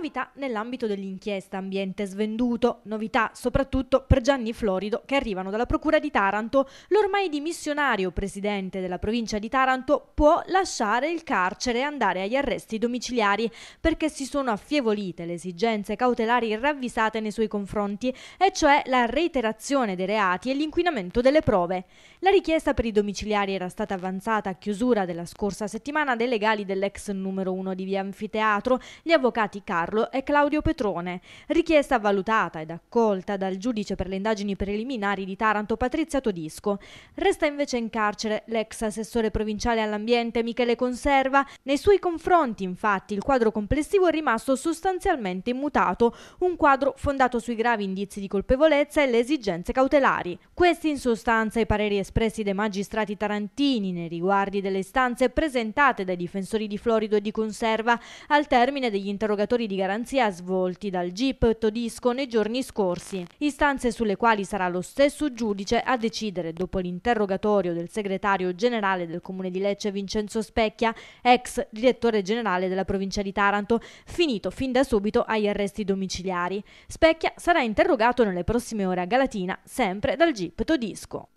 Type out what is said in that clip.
novità nell'ambito dell'inchiesta ambiente svenduto, novità soprattutto per Gianni Florido che arrivano dalla Procura di Taranto. L'ormai dimissionario presidente della provincia di Taranto può lasciare il carcere e andare agli arresti domiciliari perché si sono affievolite le esigenze cautelari ravvisate nei suoi confronti, e cioè la reiterazione dei reati e l'inquinamento delle prove. La richiesta per i domiciliari era stata avanzata a chiusura della scorsa settimana dai legali dell'ex numero 1 di via Anfiteatro, gli avvocati Carlo farlo è Claudio Petrone, richiesta valutata ed accolta dal giudice per le indagini preliminari di Taranto Patrizia Todisco. Resta invece in carcere l'ex assessore provinciale all'ambiente Michele Conserva. Nei suoi confronti infatti il quadro complessivo è rimasto sostanzialmente immutato, un quadro fondato sui gravi indizi di colpevolezza e le esigenze cautelari. Questi in sostanza i pareri espressi dai magistrati tarantini nei riguardi delle istanze presentate dai difensori di Florido e di Conserva al termine degli interrogatori di garanzia svolti dal GIP Todisco nei giorni scorsi, istanze sulle quali sarà lo stesso giudice a decidere dopo l'interrogatorio del segretario generale del Comune di Lecce Vincenzo Specchia, ex direttore generale della provincia di Taranto, finito fin da subito agli arresti domiciliari. Specchia sarà interrogato nelle prossime ore a Galatina, sempre dal GIP Todisco.